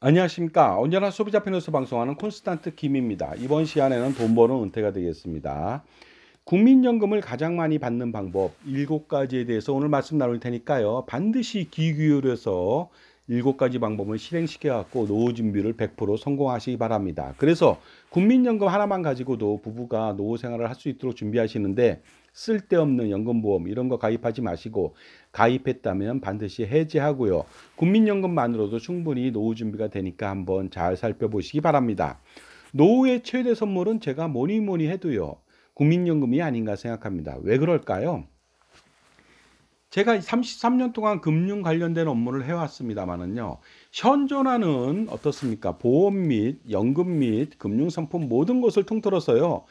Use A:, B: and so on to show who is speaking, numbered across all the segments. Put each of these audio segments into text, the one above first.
A: 안녕하십니까. 언제나 소비자 편에서 방송하는 콘스탄트 김입니다. 이번 시간에는 돈 버는 은퇴가 되겠습니다. 국민연금을 가장 많이 받는 방법 7가지에 대해서 오늘 말씀 나눌 테니까요. 반드시 귀 기울여서 7가지 방법을 실행시켜 갖고 노후 준비를 100% 성공하시기 바랍니다. 그래서 국민연금 하나만 가지고도 부부가 노후 생활을 할 수 있도록 준비하시는데 쓸데없는 연금보험 이런 거 가입하지 마시고 가입했다면 반드시 해지하고요. 국민연금만으로도 충분히 노후 준비가 되니까 한번 잘 살펴보시기 바랍니다. 노후의 최대 선물은 제가 뭐니 뭐니 해도요. 국민연금이 아닌가 생각합니다. 왜 그럴까요? 제가 33년 동안 금융 관련된 업무를 해왔습니다만은요. 현존하는 어떻습니까? 보험 및 연금 및 금융상품 모든 것을 통틀어서요.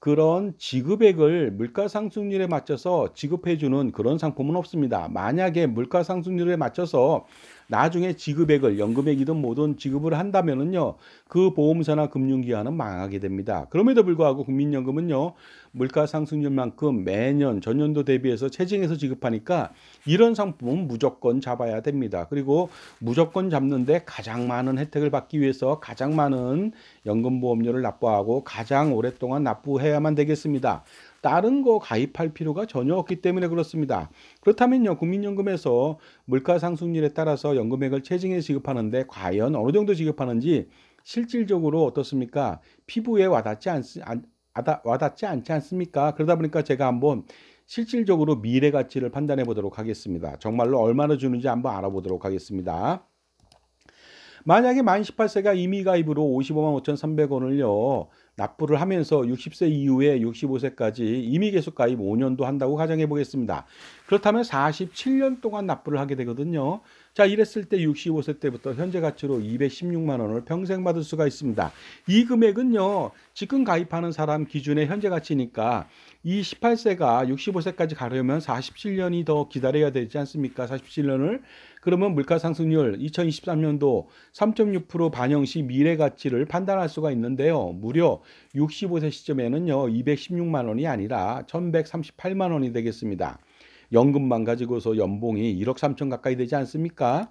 A: 그런 지급액을 물가상승률에 맞춰서 지급해주는 그런 상품은 없습니다. 만약에 물가상승률에 맞춰서 나중에 지급액을 연금액이든 뭐든 지급을 한다면은요 그 보험사나 금융기관은 망하게 됩니다. 그럼에도 불구하고 국민연금은요 물가 상승률만큼 매년 전년도 대비해서 체증해서 지급하니까 이런 상품은 무조건 잡아야 됩니다. 그리고 무조건 잡는데 가장 많은 혜택을 받기 위해서 가장 많은 연금보험료를 납부하고 가장 오랫동안 납부해야만 되겠습니다. 다른 거 가입할 필요가 전혀 없기 때문에 그렇습니다. 그렇다면요, 국민연금에서 물가 상승률에 따라서 연금액을 체증에 지급하는데 과연 어느 정도 지급하는지 실질적으로 어떻습니까? 피부에 와닿지 않, 와닿지 않지 않습니까? 그러다 보니까 제가 한번 실질적으로 미래 가치를 판단해 보도록 하겠습니다. 정말로 얼마나 주는지 한번 알아보도록 하겠습니다. 만약에 만 18세가 임의 가입으로 55만 5,300원을요. 납부를 하면서 60세 이후에 65세까지 임의계속 가입 5년도 한다고 가정해 보겠습니다. 그렇다면 47년 동안 납부를 하게 되거든요. 자, 이랬을 때 65세 때부터 현재 가치로 216만 원을 평생 받을 수가 있습니다. 이 금액은요, 지금 가입하는 사람 기준의 현재 가치니까 이 18세가 65세까지 가려면 47년이 더 기다려야 되지 않습니까? 47년을. 그러면 물가상승률 2023년도 3.6% 반영 시 미래 가치를 판단할 수가 있는데요. 무려 65세 시점에는요, 216만 원이 아니라 1138만 원이 되겠습니다. 연금만 가지고서 연봉이 1억 3천 가까이 되지 않습니까?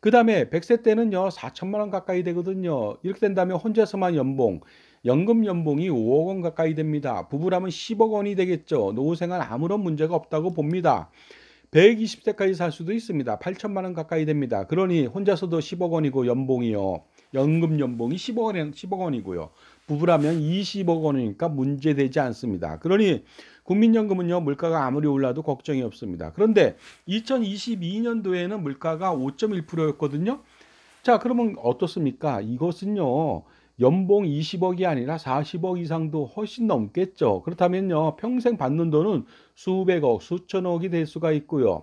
A: 그 다음에 100세 때는요, 4천만 원 가까이 되거든요. 이렇게 된다면 혼자서만 연봉, 연금 연봉이 5억 원 가까이 됩니다. 부부라면 10억 원이 되겠죠. 노후생활 아무런 문제가 없다고 봅니다. 120세까지 살 수도 있습니다. 8천만 원 가까이 됩니다. 그러니 혼자서도 10억 원이고 연봉이요. 연금 연봉이 10억, 원, 10억 원이고요. 부부라면 20억 원이니까 문제되지 않습니다. 그러니 국민연금은요 물가가 아무리 올라도 걱정이 없습니다. 그런데 2022년도에는 물가가 5.1%였거든요. 자 그러면 어떻습니까? 이것은요 연봉 20억이 아니라 40억 이상도 훨씬 넘겠죠. 그렇다면요 평생 받는 돈은 수백억 수천억이 될 수가 있고요.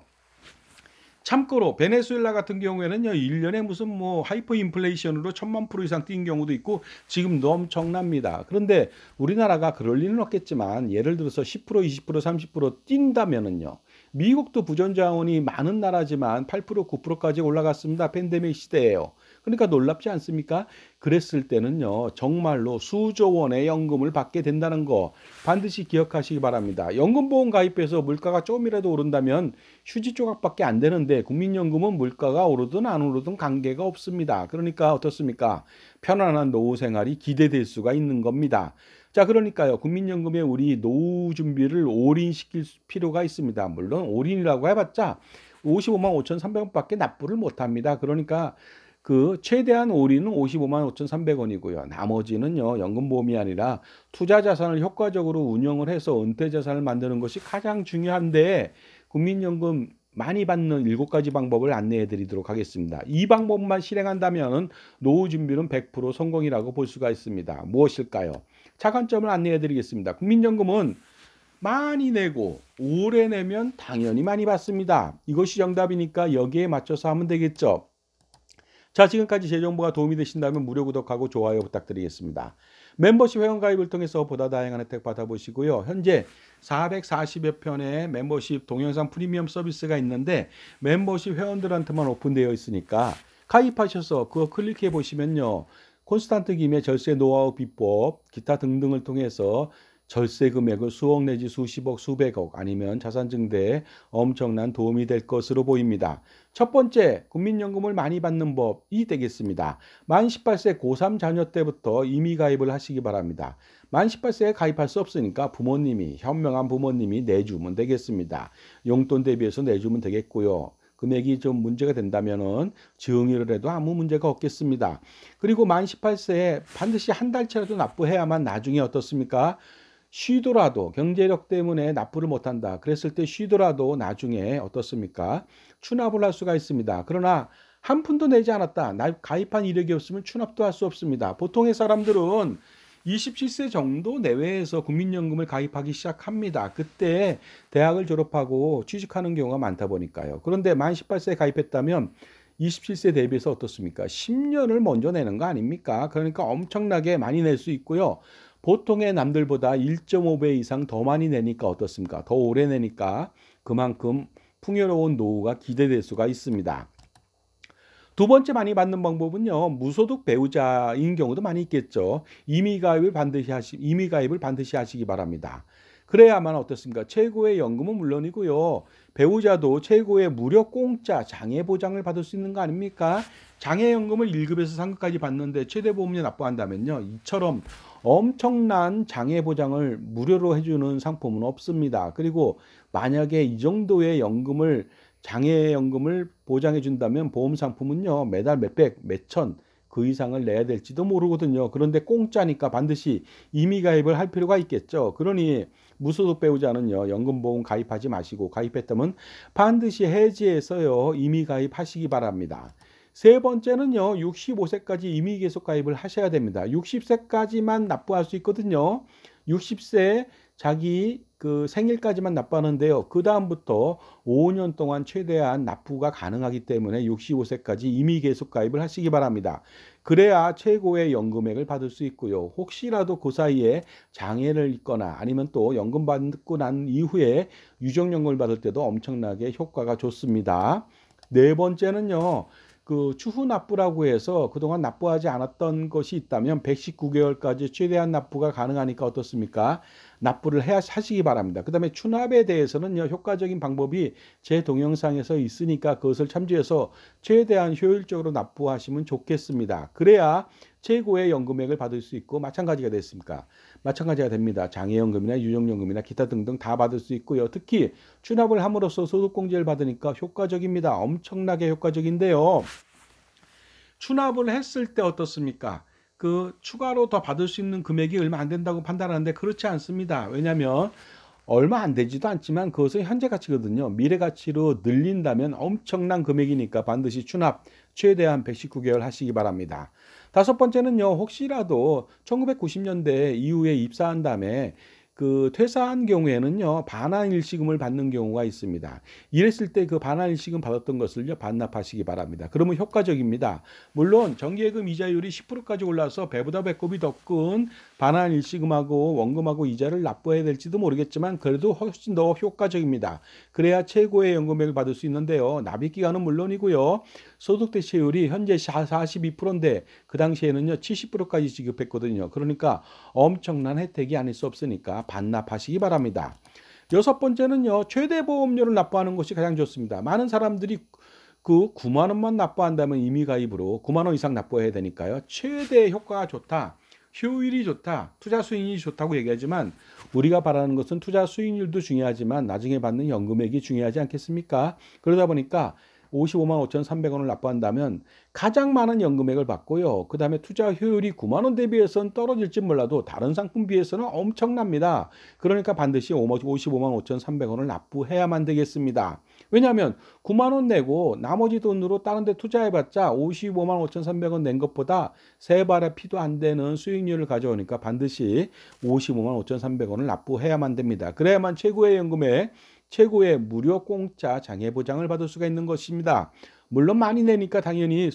A: 참고로 베네수엘라 같은 경우에는요 1년에 무슨 뭐 하이퍼 인플레이션으로 천만 프로 이상 뛴 경우도 있고 지금도 엄청납니다 그런데 우리나라가 그럴 리는 없겠지만 예를 들어서 10% 20% 30% 뛴다면은요 미국도 부전자원이 많은 나라지만 8% 9%까지 올라갔습니다 팬데믹 시대예요 그러니까 놀랍지 않습니까? 그랬을 때는요, 정말로 수조 원의 연금을 받게 된다는 거 반드시 기억하시기 바랍니다. 연금보험 가입해서 물가가 조금이라도 오른다면 휴지 조각밖에 안 되는데 국민연금은 물가가 오르든 안 오르든 관계가 없습니다. 그러니까 어떻습니까? 편안한 노후 생활이 기대될 수가 있는 겁니다. 자, 그러니까요. 국민연금에 우리 노후 준비를 올인시킬 필요가 있습니다. 물론 올인이라고 해봤자 55만 5,300원밖에 납부를 못합니다. 그러니까 그 최대한 올인은 55만 5,300원이고요. 나머지는요. 연금보험이 아니라 투자 자산을 효과적으로 운영을 해서 은퇴 자산을 만드는 것이 가장 중요한데 국민연금 많이 받는 7 가지 방법을 안내해 드리도록 하겠습니다. 이 방법만 실행한다면 노후 준비는 100% 성공이라고 볼 수가 있습니다. 무엇일까요? 차관점을 안내해 드리겠습니다. 국민연금은 많이 내고 오래 내면 당연히 많이 받습니다. 이것이 정답이니까 여기에 맞춰서 하면 되겠죠. 자 지금까지 제 정보가 도움이 되신다면 무료 구독하고 좋아요 부탁드리겠습니다. 멤버십 회원가입을 통해서 보다 다양한 혜택 받아보시고요. 현재 440여 편의 멤버십 동영상 프리미엄 서비스가 있는데 멤버십 회원들한테만 오픈되어 있으니까 가입하셔서 그거 클릭해 보시면요. 콘스탄트 김의 절세 노하우 비법, 기타 등등을 통해서 절세 금액을 수억 내지 수십억, 수백억 아니면 자산 증대에 엄청난 도움이 될 것으로 보입니다. 첫 번째, 국민연금을 많이 받는 법이 되겠습니다. 만 18세 고3 자녀 때부터 이미 가입을 하시기 바랍니다. 만 18세에 가입할 수 없으니까 부모님이, 현명한 부모님이 내주면 되겠습니다. 용돈 대비해서 내주면 되겠고요. 금액이 좀 문제가 된다면은 증여를 해도 아무 문제가 없겠습니다. 그리고 만 18세에 반드시 한 달치라도 납부해야만 나중에 어떻습니까? 쉬더라도 경제력 때문에 납부를 못한다. 그랬을 때 쉬더라도 나중에 어떻습니까? 추납을 할 수가 있습니다. 그러나 한 푼도 내지 않았다. 가입한 이력이 없으면 추납도 할 수 없습니다. 보통의 사람들은 27세 정도 내외에서 국민연금을 가입하기 시작합니다. 그때 대학을 졸업하고 취직하는 경우가 많다 보니까요. 그런데 만 18세 가입했다면 27세 대비해서 어떻습니까? 10년을 먼저 내는 거 아닙니까? 그러니까 엄청나게 많이 낼 수 있고요. 보통의 남들보다 1.5배 이상 더 많이 내니까 어떻습니까? 더 오래 내니까 그만큼 풍요로운 노후가 기대될 수가 있습니다. 두 번째 많이 받는 방법은요 무소득 배우자인 경우도 많이 있겠죠 임의가입을 반드시 하시 임의가입을 반드시 하시기 바랍니다 그래야만 어떻습니까 최고의 연금은 물론이고요 배우자도 최고의 무료 공짜 장애 보장을 받을 수 있는 거 아닙니까 장애 연금을 1급에서 3급까지 받는데 최대 보험료 납부한다면요 이처럼 엄청난 장애 보장을 무료로 해주는 상품은 없습니다. 그리고 만약에 이 정도의 연금을 장애연금을 보장해 준다면 보험 상품은요 매달 몇백 몇천 그 이상을 내야 될지도 모르거든요. 그런데 공짜니까 반드시 임의 가입을 할 필요가 있겠죠. 그러니 무소속 배우자는요 연금보험 가입하지 마시고 가입했다면 반드시 해지해서요 임의 가입하시기 바랍니다. 세 번째는요. 65세까지 임의 계속 가입을 하셔야 됩니다. 60세까지만 납부할 수 있거든요. 60세 자기 그 생일까지만 납부하는데요. 그 다음부터 5년 동안 최대한 납부가 가능하기 때문에 65세까지 임의 계속 가입을 하시기 바랍니다. 그래야 최고의 연금액을 받을 수 있고요. 혹시라도 그 사이에 장애를 있거나 아니면 또 연금 받고 난 이후에 유정연금을 받을 때도 엄청나게 효과가 좋습니다. 네 번째는요. 그 추후 납부라고 해서 그동안 납부하지 않았던 것이 있다면 119개월까지 최대한 납부가 가능하니까 어떻습니까? 납부를 해야 하시기 바랍니다. 그 다음에 추납에 대해서는요, 효과적인 방법이 제 동영상에서 있으니까 그것을 참조해서 최대한 효율적으로 납부하시면 좋겠습니다. 그래야 최고의 연금액을 받을 수 있고, 마찬가지가 됐습니까? 마찬가지가 됩니다. 장애연금이나 유정연금이나 기타 등등 다 받을 수 있고요. 특히 추납을 함으로써 소득공제를 받으니까 효과적입니다. 엄청나게 효과적인데요. 추납을 했을 때 어떻습니까? 그 추가로 더 받을 수 있는 금액이 얼마 안 된다고 판단하는데 그렇지 않습니다. 왜냐하면 얼마 안 되지도 않지만 그것은 현재 가치거든요. 미래 가치로 늘린다면 엄청난 금액이니까 반드시 추납 최대한 119개월 하시기 바랍니다. 다섯 번째는요, 혹시라도 1990년대 이후에 입사한 다음에 그 퇴사한 경우에는요 반환일시금을 받는 경우가 있습니다. 이랬을 때 그 반환일시금 받았던 것을요 반납하시기 바랍니다. 그러면 효과적입니다. 물론 정기예금 이자율이 10%까지 올라서 배보다 배꼽이 더 큰 반환일시금하고 원금하고 이자를 납부해야 될지도 모르겠지만 그래도 훨씬 더 효과적입니다. 그래야 최고의 연금액을 받을 수 있는데요. 납입기간은 물론이고요. 소득대체율이 현재 42%인데 그 당시에는요 70%까지 지급했거든요. 그러니까 엄청난 혜택이 아닐 수 없으니까 반납하시기 바랍니다. 여섯 번째는요. 최대 보험료를 납부하는 것이 가장 좋습니다. 많은 사람들이 그 9만 원만 납부한다면 임의 가입으로 9만 원 이상 납부해야 되니까요. 최대 효과가 좋다. 효율이 좋다. 투자 수익률이 좋다고 얘기하지만 우리가 바라는 것은 투자 수익률도 중요하지만 나중에 받는 연금액이 중요하지 않겠습니까? 그러다 보니까 55만 5,300원을 납부한다면 가장 많은 연금액을 받고요. 그 다음에 투자 효율이 9만 원 대비해서는 떨어질지 몰라도 다른 상품 비해서는 엄청납니다. 그러니까 반드시 55만 5,300원을 납부해야만 되겠습니다. 왜냐하면 9만 원 내고 나머지 돈으로 다른 데 투자해봤자 55만 5,300원 낸 것보다 세 발의 피도 안 되는 수익률을 가져오니까 반드시 55만 5,300원을 납부해야만 됩니다. 그래야만 최고의 연금에 최고의 무료 공짜 장애 보장을 받을 수가 있는 것입니다. 물론 많이 내니까 당연히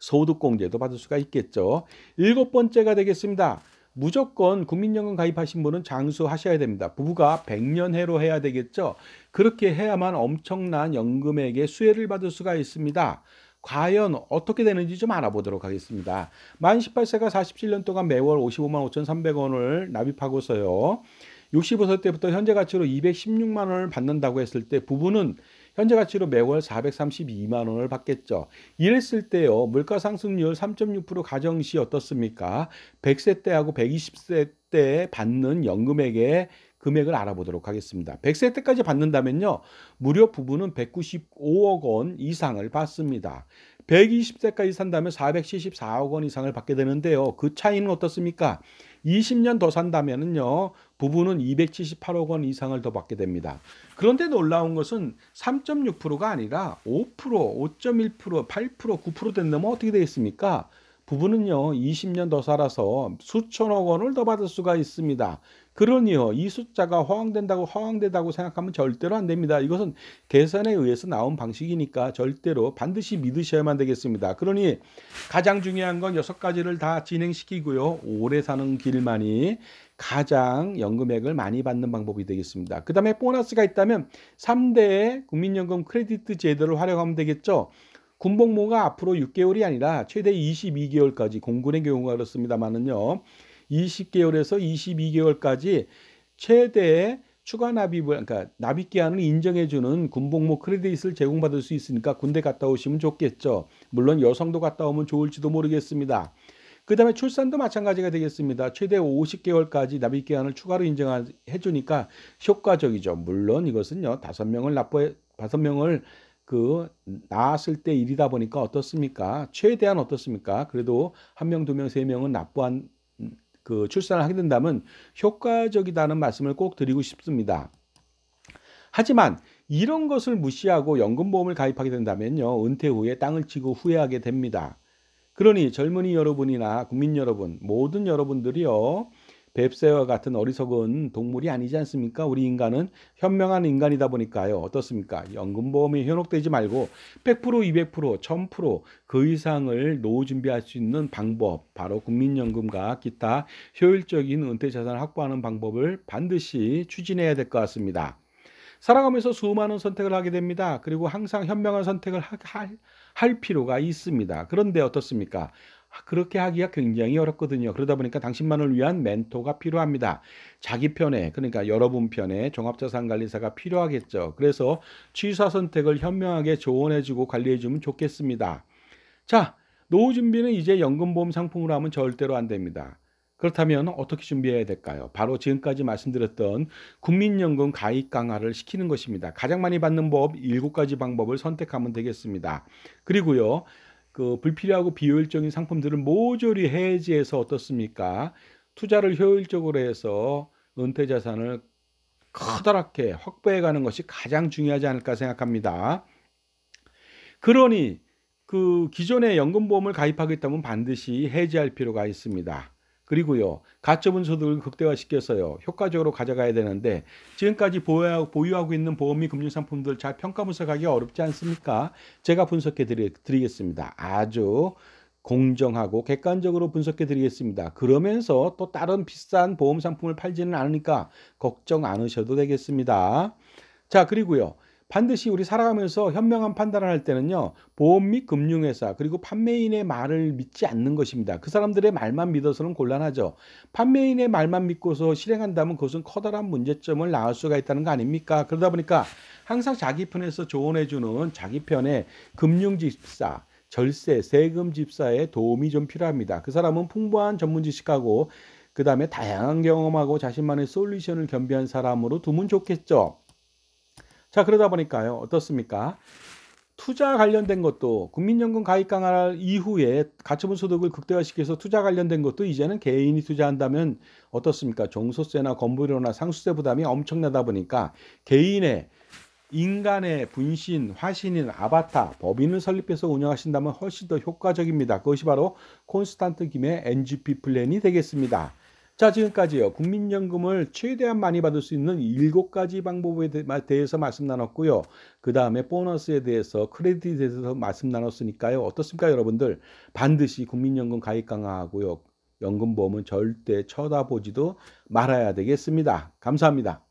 A: 소득공제도 받을 수가 있겠죠. 일곱 번째가 되겠습니다. 무조건 국민연금 가입하신 분은 장수하셔야 됩니다. 부부가 100년 해로 해야 되겠죠. 그렇게 해야만 엄청난 연금액의 수혜를 받을 수가 있습니다. 과연 어떻게 되는지 좀 알아보도록 하겠습니다. 만 18세가 47년 동안 매월 55만 5,300원을 납입하고서요. 65세 때부터 현재 가치로 216만 원을 받는다고 했을 때 부부는 현재 가치로 매월 432만 원을 받겠죠. 이랬을 때요. 물가 상승률 3.6% 가정시 어떻습니까? 100세 때하고 120세 때 받는 연금액의 금액을 알아보도록 하겠습니다. 100세 때까지 받는다면요. 무려 부부는 195억 원 이상을 받습니다. 120세까지 산다면 474억 원 이상을 받게 되는데요. 그 차이는 어떻습니까? 20년 더산다면요 부부는 278억 원 이상을 더 받게 됩니다. 그런데 놀라운 것은 3.6%가 아니라 5%, 5.1%, 8%, 9됐 넘어 어떻게 되겠습니까? 부분은요 20년 더 살아서 수천억 원을 더 받을 수가 있습니다. 그러니요 이 숫자가 허황된다고 허황되다고 생각하면 절대로 안 됩니다. 이것은 계산에 의해서 나온 방식이니까 절대로 반드시 믿으셔야만 되겠습니다. 그러니 가장 중요한 건 여섯 가지를 다 진행시키고요 오래 사는 길만이 가장 연금액을 많이 받는 방법이 되겠습니다. 그 다음에 보너스가 있다면 3대 국민연금 크레디트 제도를 활용하면 되겠죠. 군복무가 앞으로 6개월이 아니라 최대 22개월까지 공군의 경우가 그렇습니다만은요. 20개월에서 22개월까지 최대 추가 납입을 그러니까 납입 기한을 인정해 주는 군복무 크레딧을 제공받을 수 있으니까 군대 갔다 오시면 좋겠죠. 물론 여성도 갔다 오면 좋을지도 모르겠습니다. 그 다음에 출산도 마찬가지가 되겠습니다. 최대 50개월까지 납입 기한을 추가로 인정해 주니까 효과적이죠. 물론 이것은요. 다섯 명을 납부해 다섯 명을 그나았을때 일이다 보니까 어떻습니까? 최대한 어떻습니까? 그래도 한 명, 두 명, 세 명은 납부한 음, 그 출산을 하게 된다면 효과적이다는 말씀을 꼭 드리고 싶습니다. 하지만 이런 것을 무시하고 연금보험을 가입하게 된다면요. 은퇴 후에 땅을 치고 후회하게 됩니다. 그러니 젊은이 여러분이나 국민 여러분, 모든 여러분들이요. 뱁새와 같은 어리석은 동물이 아니지 않습니까? 우리 인간은 현명한 인간이다 보니까요. 어떻습니까? 연금보험에 현혹되지 말고 100% 200% 1000%그 이상을 노후 준비할 수 있는 방법 바로 국민연금과 기타 효율적인 은퇴자산을 확보하는 방법을 반드시 추진해야 될 것 같습니다. 살아가면서 수많은 선택을 하게 됩니다. 그리고 항상 현명한 선택을 하, 할, 할 필요가 있습니다. 그런데 어떻습니까? 아, 그렇게 하기가 굉장히 어렵거든요. 그러다 보니까 당신만을 위한 멘토가 필요합니다. 자기 편에 그러니까 여러분 편에 종합자산 관리사가 필요하겠죠. 그래서 취사 선택을 현명하게 조언해주고 관리해주면 좋겠습니다. 자, 노후 준비는 이제 연금보험 상품으로 하면 절대로 안 됩니다. 그렇다면 어떻게 준비해야 될까요? 바로 지금까지 말씀드렸던 국민연금 가입 강화를 시키는 것입니다. 가장 많이 받는 법 7가지 방법을 선택하면 되겠습니다. 그리고요. 그 불필요하고 비효율적인 상품들을 모조리 해지해서 어떻습니까? 투자를 효율적으로 해서 은퇴 자산을 커다랗게 확보해 가는 것이 가장 중요하지 않을까 생각합니다. 그러니 그 기존의 연금보험을 가입하겠다면 반드시 해지할 필요가 있습니다. 그리고요. 가처분 소득을 극대화시켜서요. 효과적으로 가져가야 되는데 지금까지 보유하고 있는 보험이 금융상품들 잘 평가 분석하기 어렵지 않습니까? 제가 분석해 드리겠습니다. 아주 공정하고 객관적으로 분석해 드리겠습니다. 그러면서 또 다른 비싼 보험 상품을 팔지는 않으니까 걱정 않으셔도 되겠습니다. 자, 그리고요. 반드시 우리 살아가면서 현명한 판단을 할 때는요 보험 및 금융회사 그리고 판매인의 말을 믿지 않는 것입니다 그 사람들의 말만 믿어서는 곤란하죠 판매인의 말만 믿고서 실행한다면 그것은 커다란 문제점을 낳을 수가 있다는 거 아닙니까 그러다 보니까 항상 자기 편에서 조언해주는 자기 편의 금융집사 절세, 세금 집사의 도움이 좀 필요합니다. 그 사람은 풍부한 전문 지식하고 그 다음에 다양한 경험하고 자신만의 솔루션을 겸비한 사람으로 두면 좋겠죠. 자, 그러다 보니까요. 어떻습니까? 투자 관련된 것도 국민연금 가입 강화 이후에 가처분 소득을 극대화시켜서 투자 관련된 것도 이제는 개인이 투자한다면 어떻습니까? 종소세나 건물료나 상수세 부담이 엄청나다 보니까 개인의 인간의 분신, 화신인, 아바타, 법인을 설립해서 운영하신다면 훨씬 더 효과적입니다. 그것이 바로 콘스탄트 김의 NGP 플랜이 되겠습니다. 자, 지금까지요. 국민연금을 최대한 많이 받을 수 있는 일곱 가지 방법에 대해서 말씀 나눴고요. 그 다음에 보너스에 대해서 크레딧에 대해서 말씀 나눴으니까요. 어떻습니까, 여러분들? 반드시 국민연금 가입 강화하고요. 연금보험은 절대 쳐다보지도 말아야 되겠습니다. 감사합니다.